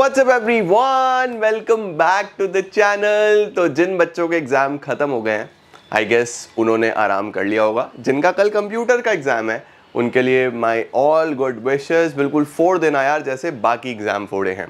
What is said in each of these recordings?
What's up everyone? Welcome back to the channel. तो जिन बच्चों के एग्ज़ाम ख़त्म हो गए हैं आई गेस उन्होंने आराम कर लिया होगा जिनका कल कंप्यूटर का एग्ज़ाम है उनके लिए माई ऑल गुड विशेज़ बिल्कुल फोड़ देना यार जैसे बाकी एग्ज़ाम फोड़े हैं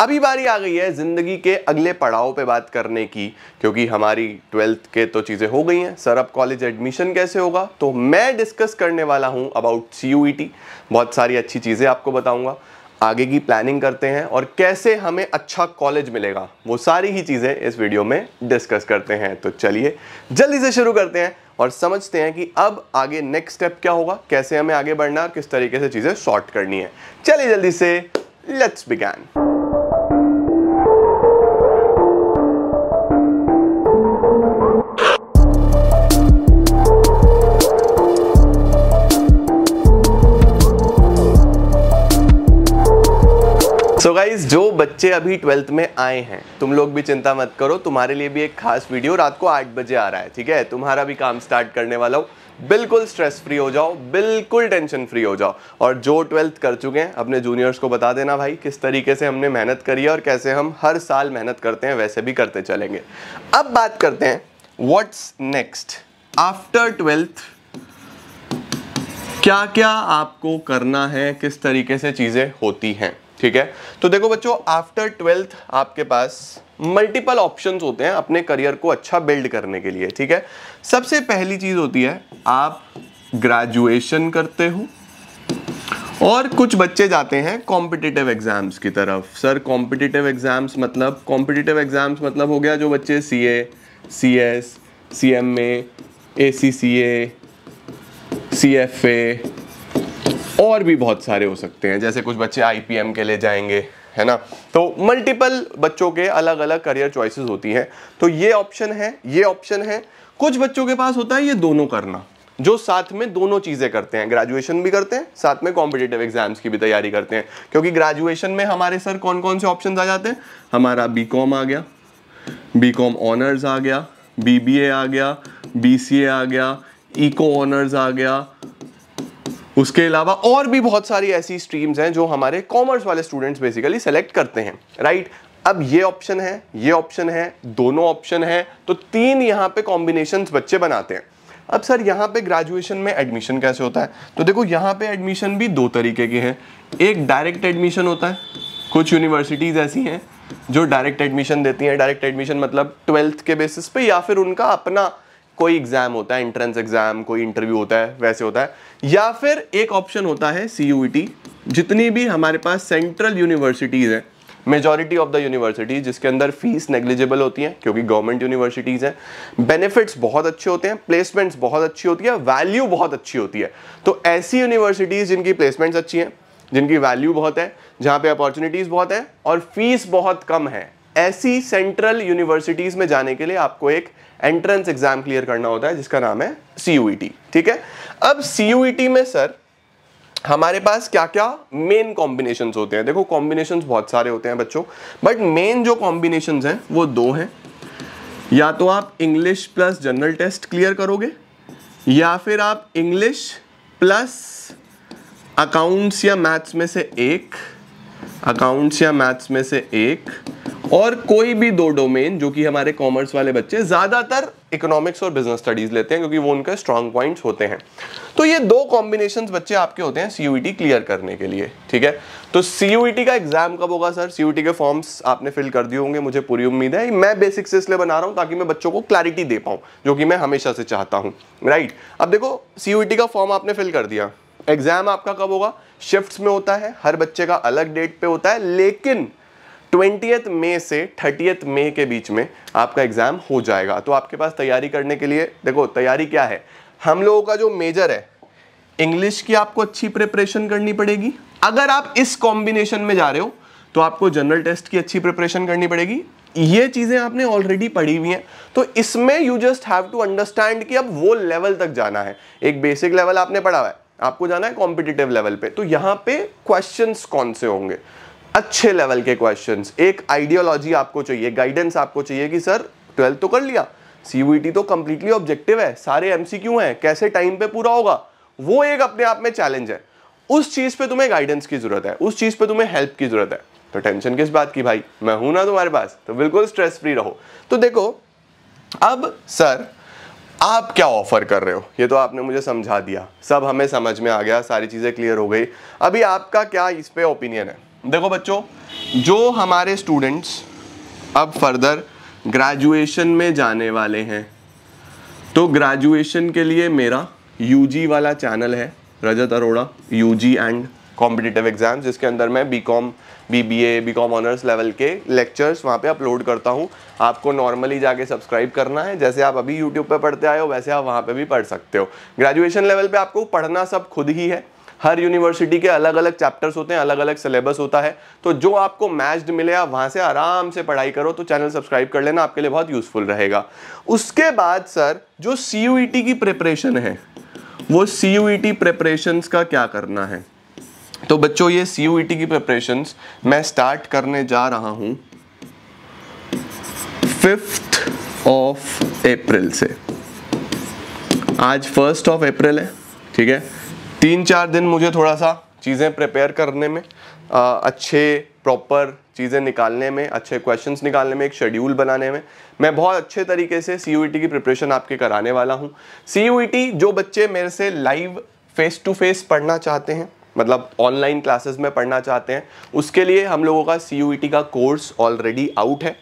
अभी बारी आ गई है ज़िंदगी के अगले पड़ाव पे बात करने की क्योंकि हमारी ट्वेल्थ के तो चीज़ें हो गई हैं सर अब कॉलेज एडमिशन कैसे होगा तो मैं डिस्कस करने वाला हूँ अबाउट सी e बहुत सारी अच्छी चीज़ें आपको बताऊँगा आगे की प्लानिंग करते हैं और कैसे हमें अच्छा कॉलेज मिलेगा वो सारी ही चीज़ें इस वीडियो में डिस्कस करते हैं तो चलिए जल्दी से शुरू करते हैं और समझते हैं कि अब आगे नेक्स्ट स्टेप क्या होगा कैसे हमें आगे बढ़ना किस तरीके से चीज़ें शॉर्ट करनी है चलिए जल्दी से let's begin so so guys जो बच्चे अभी ट्वेल्थ में आए हैं तुम लोग भी चिंता मत करो तुम्हारे लिए भी एक खास वीडियो रात को आठ बजे आ रहा है ठीक है तुम्हारा भी काम स्टार्ट करने वाला हो बिल्कुल स्ट्रेस फ्री हो जाओ बिल्कुल टेंशन फ्री हो जाओ और जो ट्वेल्थ कर चुके हैं अपने जूनियर्स को बता देना भाई किस तरीके से हमने मेहनत करी है और कैसे हम हर साल मेहनत करते हैं वैसे भी करते चलेंगे अब बात करते हैं वॉट्स नेक्स्ट आफ्टर ट्वेल्थ क्या क्या आपको करना है किस तरीके से चीज़ें होती हैं ठीक है तो देखो बच्चों आफ्टर ट्वेल्थ आपके पास मल्टीपल ऑप्शंस होते हैं अपने करियर को अच्छा बिल्ड करने के लिए ठीक है सबसे पहली चीज़ होती है आप ग्रेजुएशन करते हो और कुछ बच्चे जाते हैं कॉम्पिटिटिव एग्ज़ाम्स की तरफ सर कॉम्पिटिटिव एग्ज़ाम्स मतलब कॉम्पिटिटिव एग्ज़ाम्स मतलब हो गया जो बच्चे C A C S C M A A C C A C F A और भी बहुत सारे हो सकते हैं जैसे कुछ बच्चे आई के लिए जाएंगे है ना तो मल्टीपल बच्चों के अलग अलग करियर चॉइसेस होती हैं तो ये ऑप्शन है ये ऑप्शन है कुछ बच्चों के पास होता है ये दोनों करना जो साथ में दोनों चीज़ें करते हैं ग्रेजुएशन भी करते हैं साथ में कॉम्पिटेटिव एग्जाम्स की भी तैयारी करते हैं क्योंकि ग्रेजुएशन में हमारे सर कौन कौन से ऑप्शन आ जाते हैं हमारा बी आ गया बी कॉम ऑनर्स आ गया बी बी ए आ गया बी सी ए आ गया इको e ऑनर्स आ गया उसके अलावा और भी बहुत सारी ऐसी स्ट्रीम्स हैं जो हमारे कॉमर्स वाले स्टूडेंट्स बेसिकली सेलेक्ट करते हैं राइट अब ये ऑप्शन है ये ऑप्शन है दोनों ऑप्शन है तो तीन यहाँ पे कॉम्बिनेशन बच्चे बनाते हैं अब सर यहाँ पे ग्रेजुएशन में एडमिशन कैसे होता है तो देखो यहाँ पे एडमिशन भी दो तरीके के हैं एक डायरेक्ट एडमिशन होता है कुछ यूनिवर्सिटीज़ ऐसी हैं जो डायरेक्ट एडमिशन देती हैं डायरेक्ट एडमिशन मतलब ट्वेल्थ के बेसिस पे या फिर उनका अपना कोई एग्जाम होता है एंट्रेंस एग्जाम कोई इंटरव्यू होता है वैसे होता है या फिर एक ऑप्शन होता है सी e जितनी भी हमारे पास सेंट्रल यूनिवर्सिटीज़ हैं मेजॉरिटी ऑफ द यूनिवर्सिटीज़ जिसके अंदर फीस नेग्लिजिबल होती हैं क्योंकि गवर्नमेंट यूनिवर्सिटीज़ हैं बेनिफिट्स बहुत अच्छे होते हैं प्लेसमेंट्स बहुत अच्छी होती है वैल्यू बहुत अच्छी होती है तो ऐसी यूनिवर्सिटीज़ जिनकी प्लेसमेंट्स अच्छी हैं जिनकी वैल्यू बहुत है जहाँ पे अपॉर्चुनिटीज़ बहुत है और फीस बहुत कम है ऐसी सेंट्रल यूनिवर्सिटीज़ में जाने के लिए आपको एक एंट्रेंस एग्जाम क्लियर करना होता है जिसका नाम है सी e ठीक है अब सी e में सर हमारे पास क्या क्या मेन कॉम्बिनेशन होते हैं देखो कॉम्बिनेशन बहुत सारे होते हैं बच्चों बट मेन जो कॉम्बिनेशन हैं वो दो हैं या तो आप English plus general test clear करोगे या फिर आप इंग्लिश प्लस अकाउंट्स या मैथ्स में से एक अकाउंट्स या मैथ्स में से एक और कोई भी दो डोमेन जो कि हमारे कॉमर्स वाले बच्चे ज़्यादातर इकोनॉमिक्स और बिजनेस स्टडीज़ लेते हैं क्योंकि वो उनके स्ट्रांग पॉइंट्स होते हैं तो ये दो कॉम्बिनेशन बच्चे आपके होते हैं सीयूईटी क्लियर e करने के लिए ठीक है तो सीयूईटी e का एग्ज़ाम कब होगा सर सी e के फॉर्म्स आपने फिल कर दिए होंगे मुझे पूरी उम्मीद है मैं बेसिक्स इसलिए बना रहा हूँ ताकि मैं बच्चों को क्लैरिटी दे पाऊँ जो कि मैं हमेशा से चाहता हूँ राइट अब देखो सी का फॉर्म आपने फिल कर दिया एग्ज़ाम आपका कब होगा शिफ्ट्स में होता है हर बच्चे का अलग डेट पे होता है लेकिन ट्वेंटियथ मे से थर्टियथ मे के बीच में आपका एग्ज़ाम हो जाएगा तो आपके पास तैयारी करने के लिए देखो तैयारी क्या है हम लोगों का जो मेजर है इंग्लिश की आपको अच्छी प्रिपरेशन करनी पड़ेगी अगर आप इस कॉम्बिनेशन में जा रहे हो तो आपको जनरल टेस्ट की अच्छी प्रिपरेशन करनी पड़ेगी ये चीज़ें आपने ऑलरेडी पढ़ी हुई हैं तो इसमें you just have to understand कि अब वो लेवल तक जाना है एक बेसिक लेवल आपने पढ़ा हुआ है आपको जाना है कॉम्पिटिटिव लेवल पे तो यहाँ पे क्वेश्चंस कौन से होंगे अच्छे लेवल के क्वेश्चन एक आइडियोलॉजी आपको चाहिए गाइडेंस आपको चाहिए कि सर ट्वेल्थ तो कर लिया सीयूटी e तो कंप्लीटली ऑब्जेक्टिव है सारे एमसीक्यू हैं कैसे टाइम पे पूरा होगा वो एक अपने आप में चैलेंज है उस चीज़ पे तुम्हें गाइडेंस की ज़रूरत है उस चीज़ पे तुम्हें हेल्प की ज़रूरत है तो टेंशन किस बात की भाई मैं हूं ना तुम्हारे पास तो बिल्कुल स्ट्रेस फ्री रहो तो देखो अब सर आप क्या ऑफर कर रहे हो ये तो आपने मुझे समझा दिया सब हमें समझ में आ गया सारी चीज़ें क्लियर हो गई अभी आपका क्या इस पर ओपिनियन है देखो बच्चों जो हमारे स्टूडेंट्स अब फर्दर ग्रेजुएशन में जाने वाले हैं तो ग्रेजुएशन के लिए मेरा यूजी वाला चैनल है Rajat Arora UG and competitive exams जिसके अंदर मैं B com B B A B com honours level के लेक्चर्स वहाँ पे अपलोड करता हूँ आपको नॉर्मली जाके सब्सक्राइब करना है जैसे आप अभी यूट्यूब पे पढ़ते आए हो वैसे आप वहाँ पे भी पढ़ सकते हो ग्रेजुएशन लेवल पे आपको पढ़ना सब खुद ही है हर यूनिवर्सिटी के अलग अलग चैप्टर्स होते हैं अलग अलग सिलेबस होता है तो जो आपको मैच्ड मिले आप वहाँ से आराम से पढ़ाई करो तो चैनल सब्सक्राइब कर लेना आपके लिए बहुत यूज़फुल रहेगा उसके बाद सर जो सी e की प्रिपरेशन है वो सी यू e का क्या करना है तो बच्चों ये सी e की प्रिपरेशन मैं स्टार्ट करने जा रहा हूँ फिफ्थ ऑफ अप्रैल से आज फर्स्ट ऑफ अप्रैल है ठीक है तीन चार दिन मुझे थोड़ा सा चीज़ें प्रिपेयर करने में आ, अच्छे प्रॉपर चीज़ें निकालने में अच्छे क्वेश्चंस निकालने में एक शेड्यूल बनाने में मैं बहुत अच्छे तरीके से सी e की प्रिपरेशन आपके कराने वाला हूँ सी e जो बच्चे मेरे से लाइव फेस टू फेस पढ़ना चाहते हैं मतलब ऑनलाइन क्लासेस में पढ़ना चाहते हैं उसके लिए हम लोगों का सी e का कोर्स ऑलरेडी आउट है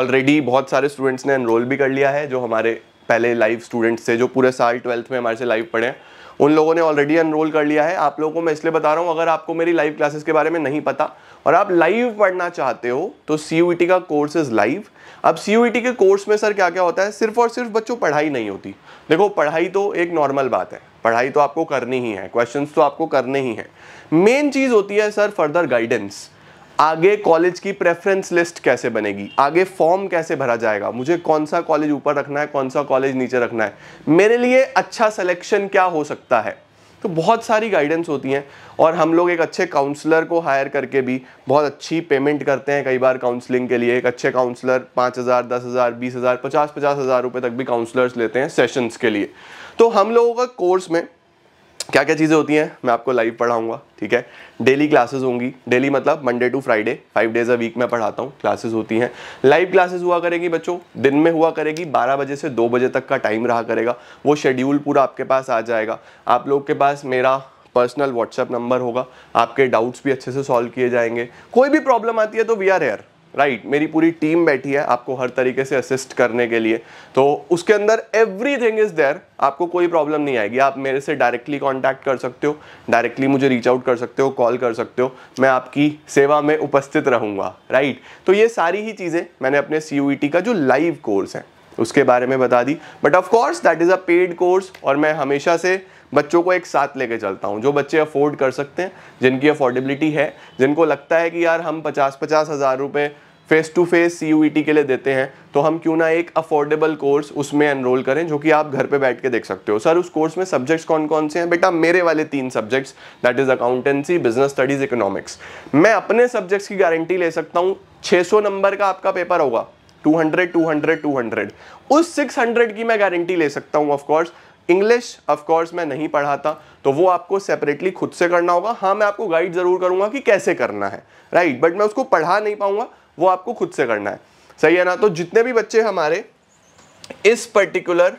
ऑलरेडी बहुत सारे स्टूडेंट्स ने एनरोल भी कर लिया है जो हमारे पहले लाइव स्टूडेंट्स थे जो पूरे साल ट्वेल्थ में हमारे से लाइव पढ़े हैं उन लोगों ने ऑलरेडी एनरोल कर लिया है आप लोगों को मैं इसलिए बता रहा हूँ अगर आपको मेरी लाइव क्लासेस के बारे में नहीं पता और आप लाइव पढ़ना चाहते हो तो सी e का कोर्स इज़ लाइव अब सी e के कोर्स में सर क्या क्या होता है सिर्फ और सिर्फ बच्चों पढ़ाई नहीं होती देखो पढ़ाई तो एक नॉर्मल बात है पढ़ाई तो आपको करनी ही है क्वेश्चन तो आपको करने ही हैं मेन चीज़ होती है सर फर्दर गाइडेंस आगे कॉलेज की प्रेफरेंस लिस्ट कैसे बनेगी आगे फॉर्म कैसे भरा जाएगा मुझे कौन सा कॉलेज ऊपर रखना है कौन सा कॉलेज नीचे रखना है मेरे लिए अच्छा सिलेक्शन क्या हो सकता है तो बहुत सारी गाइडेंस होती हैं और हम लोग एक अच्छे काउंसलर को हायर करके भी बहुत अच्छी पेमेंट करते हैं कई बार काउंसलिंग के लिए एक अच्छे काउंसलर पाँच हज़ार दस हज़ार बीस हज़ार पचास पचास हज़ार रुपये तक भी काउंसलर्स लेते हैं सेशंस के लिए तो हम लोगों का कोर्स में क्या क्या चीज़ें होती हैं मैं आपको लाइव पढ़ाऊंगा ठीक है डेली क्लासेस होंगी डेली मतलब Monday to Friday five days a week में पढ़ाता हूँ क्लासेस होती हैं लाइव क्लासेस हुआ करेगी बच्चों दिन में हुआ करेगी 12 बजे से 2 बजे तक का टाइम रहा करेगा वो शेड्यूल पूरा आपके पास आ जाएगा आप लोग के पास मेरा पर्सनल व्हाट्सएप नंबर होगा आपके डाउट्स भी अच्छे से सॉल्व किए जाएंगे कोई भी प्रॉब्लम आती है तो we are here right right, मेरी पूरी टीम बैठी है आपको हर तरीके से असिस्ट करने के लिए तो उसके अंदर एवरी थिंग इज़ देयर आपको कोई प्रॉब्लम नहीं आएगी आप मेरे से डायरेक्टली कांटेक्ट कर सकते हो डायरेक्टली मुझे रीच आउट कर सकते हो कॉल कर सकते हो मैं आपकी सेवा में उपस्थित रहूँगा राइट right? तो ये सारी ही चीज़ें मैंने अपने सी e का जो लाइव कोर्स है उसके बारे में बता दी but of course that is a paid course और मैं हमेशा से बच्चों को एक साथ लेके चलता हूँ जो बच्चे अफोर्ड कर सकते हैं जिनकी अफोर्डेबिलिटी है जिनको लगता है कि यार हम पचास पचास हज़ार रुपये फेस टू फेस सी के लिए देते हैं तो हम क्यों ना एक अफोर्डेबल कोर्स उसमें एनरोल करें जो कि आप घर पे बैठ के देख सकते हो सर उस कोर्स में सब्जेक्ट्स कौन कौन से हैं बेटा मेरे वाले तीन subjects that is accountancy business studies economics मैं अपने सब्जेक्ट्स की गारंटी ले सकता हूँ 600 नंबर का आपका पेपर होगा 200 200 200 उस 600 की मैं गारंटी ले सकता हूँ ऑफकोर्स इंग्लिश ऑफ कोर्स मैं नहीं पढ़ाता तो वो आपको सेपरेटली खुद से करना होगा हाँ मैं आपको गाइड ज़रूर करूंगा कि कैसे करना है राइट right? बट मैं उसको पढ़ा नहीं पाऊंगा वो आपको खुद से करना है सही है ना तो जितने भी बच्चे हमारे इस पर्टिकुलर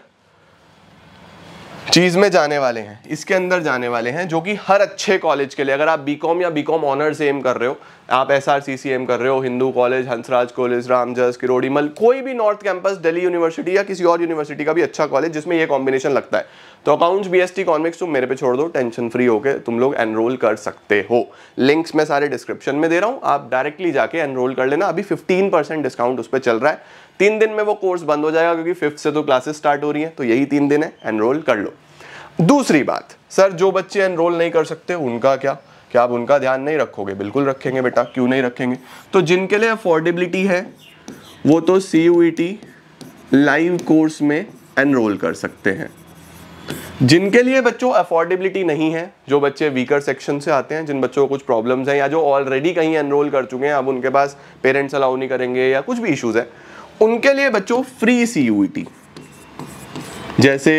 चीज़ में जाने वाले हैं इसके अंदर जाने वाले हैं जो कि हर अच्छे कॉलेज के लिए अगर आप बीकॉम या बीकॉम ऑनर से एम कर रहे हो आप S R C C M कर रहे हो हिंदू कॉलेज हंसराज कॉलेज रामजस किरोड़ीमल कोई भी नॉर्थ कैंपस दिल्ली यूनिवर्सिटी या किसी और यूनिवर्सिटी का भी अच्छा कॉलेज जिसमें यह कॉम्बिनेशन लगता है तो अकाउंट्स बी एस टी कॉन्विक्स तुम मेरे पे छोड़ दो टेंशन फ्री होकर तुम लोग एनरोल कर सकते हो लिंक्स मैं सारे डिस्क्रिप्शन में दे रहा हूँ आप डायरेक्टली जाके एनरोल कर लेना अभी फिफ्टीन परसेंट डिस्काउंट उस पर चल रहा है तीन दिन में वो कोर्स बंद हो जाएगा क्योंकि फिफ्थ से तो क्लासेस स्टार्ट हो रही हैं तो यही तीन दिन है एनरोल कर लो दूसरी बात सर जो बच्चे एनरोल नहीं कर सकते उनका क्या क्या आप उनका ध्यान नहीं रखोगे बिल्कुल रखेंगे बेटा क्यों नहीं रखेंगे तो जिनके लिए अफोर्डेबिलिटी है वो तो सी लाइव कोर्स में एनरोल कर सकते हैं जिनके लिए बच्चों अफोर्डेबिलिटी नहीं है जो बच्चे वीकर सेक्शन से आते हैं जिन बच्चों को कुछ प्रॉब्लम्स हैं या जो ऑलरेडी कहीं एनरोल कर चुके हैं अब उनके पास पेरेंट्स अलाउ नहीं करेंगे या कुछ भी इश्यूज़ है उनके लिए बच्चों फ्री सी e जैसे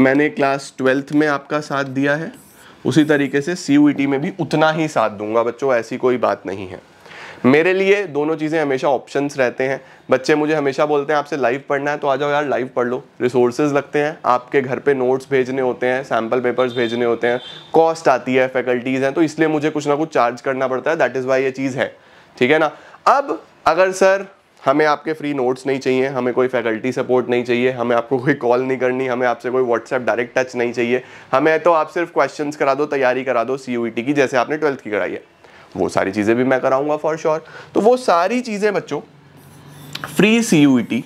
मैंने क्लास ट्वेल्थ में आपका साथ दिया है उसी तरीके से सी e में भी उतना ही साथ दूंगा बच्चों ऐसी कोई बात नहीं है मेरे लिए दोनों चीज़ें हमेशा ऑप्शंस रहते हैं बच्चे मुझे हमेशा बोलते हैं आपसे लाइव पढ़ना है तो आ जाओ यार लाइव पढ़ लो रिसोर्सेज लगते हैं आपके घर पे नोट्स भेजने होते हैं सैम्पल पेपर्स भेजने होते हैं कॉस्ट आती है फैकल्टीज़ हैं तो इसलिए मुझे कुछ ना कुछ चार्ज करना पड़ता है दैट इज़ वाई ये चीज़ है ठीक है ना अब अगर सर हमें आपके फ्री नोट्स नहीं चाहिए हमें कोई फैकल्टी सपोर्ट नहीं चाहिए हमें आपको कोई कॉल नहीं करनी हमें आपसे कोई व्हाट्सएप डायरेक्ट टच नहीं चाहिए हमें तो आप सिर्फ क्वेश्चन करा दो तैयारी करा दो सी e की जैसे आपने ट्वेल्थ की कराई है वो सारी चीज़ें भी मैं कराऊंगा फॉर श्योर तो वो सारी चीज़ें बच्चों फ्री सी e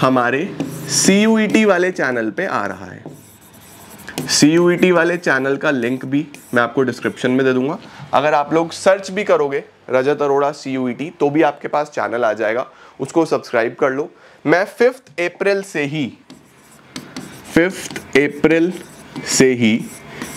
हमारे सी e वाले चैनल पे आ रहा है सी वाले चैनल का लिंक भी मैं आपको डिस्क्रिप्शन में दे दूंगा अगर आप लोग सर्च भी करोगे रजत अरोड़ा सी तो भी आपके पास चैनल आ जाएगा उसको सब्सक्राइब कर लो मैं फिफ्थ अप्रैल से ही फिफ्थ अप्रैल से ही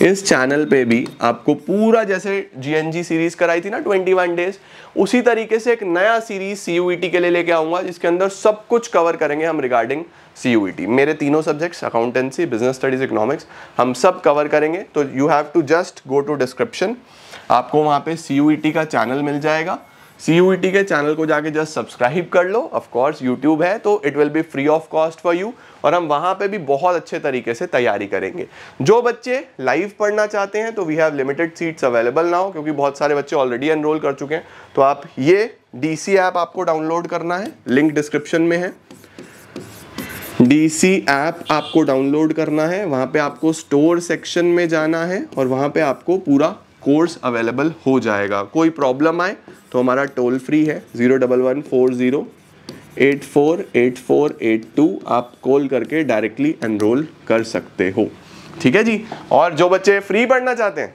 इस चैनल पे भी आपको पूरा जैसे जीएनजी सीरीज कराई थी ना 21 डेज उसी तरीके से एक नया सीरीज सीयूईटी e के लिए लेके आऊंगा जिसके अंदर सब कुछ कवर करेंगे हम रिगार्डिंग सीयूईटी e मेरे तीनों subjects accountancy business studies economics हम सब कवर करेंगे तो you have to just go to description आपको वहां पे सी e का चैनल मिल जाएगा सी यू e के चैनल को जाके जस्ट सब्सक्राइब कर लो ऑफकोर्स यूट्यूब है तो it will be free of cost for you और हम वहाँ पे भी बहुत अच्छे तरीके से तैयारी करेंगे जो बच्चे लाइव पढ़ना चाहते हैं तो we have limited seats available ना हो क्योंकि बहुत सारे बच्चे ऑलरेडी एनरोल कर चुके हैं तो आप ये डी सी ऐप आपको डाउनलोड करना है लिंक डिस्क्रिप्शन में है डी सी ऐप आपको डाउनलोड करना है वहाँ पे आपको स्टोर सेक्शन में जाना है और वहाँ पे आपको पूरा कोर्स अवेलेबल हो जाएगा कोई प्रॉब्लम आए तो हमारा टोल फ्री है zero double one four zero eight four eight four eight two आप कॉल करके डायरेक्टली एनरोल कर सकते हो ठीक है जी और जो बच्चे फ्री पढ़ना चाहते हैं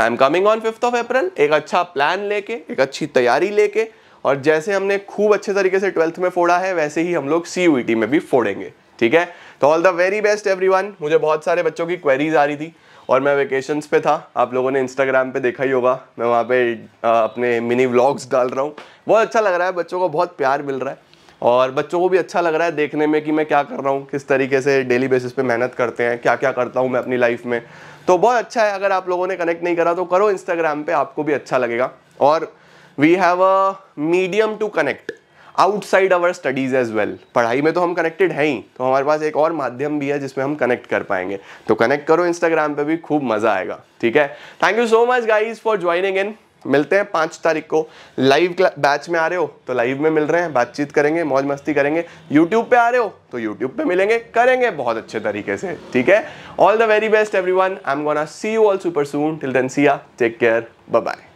I am coming on fifth of April एक अच्छा प्लान लेके एक अच्छी तैयारी लेके और जैसे हमने खूब अच्छे तरीके से ट्वेल्थ में फोड़ा है वैसे ही हम लोग सी e में भी फोड़ेंगे ठीक है तो all the very best every मुझे बहुत सारे बच्चों की क्वेरीज आ रही थी और मैं वेकेशंस पे था आप लोगों ने इंस्टाग्राम पे देखा ही होगा मैं वहाँ पे अपने मिनी व्लॉग्स डाल रहा हूँ बहुत अच्छा लग रहा है बच्चों को बहुत प्यार मिल रहा है और बच्चों को भी अच्छा लग रहा है देखने में कि मैं क्या कर रहा हूँ किस तरीके से डेली बेसिस पे मेहनत करते हैं क्या क्या करता हूँ मैं अपनी लाइफ में तो बहुत अच्छा है अगर आप लोगों ने कनेक्ट नहीं करा तो करो इंस्टाग्राम पे आपको भी अच्छा लगेगा और we have a medium to connect outside our studies as well पढ़ाई में तो हम कनेक्टेड हैं ही तो हमारे पास एक और माध्यम भी है जिसमें हम कनेक्ट कर पाएंगे तो कनेक्ट करो इंस्टाग्राम पे भी खूब मज़ा आएगा ठीक है thank you so much guys for joining in मिलते हैं पांच तारीख को लाइव बैच में आ रहे हो तो लाइव में मिल रहे हैं बातचीत करेंगे मौज मस्ती करेंगे यूट्यूब पे आ रहे हो तो यूट्यूब पे मिलेंगे करेंगे बहुत अच्छे तरीके से ठीक है all the very best everyone I am gonna see you all super soon till then take care bye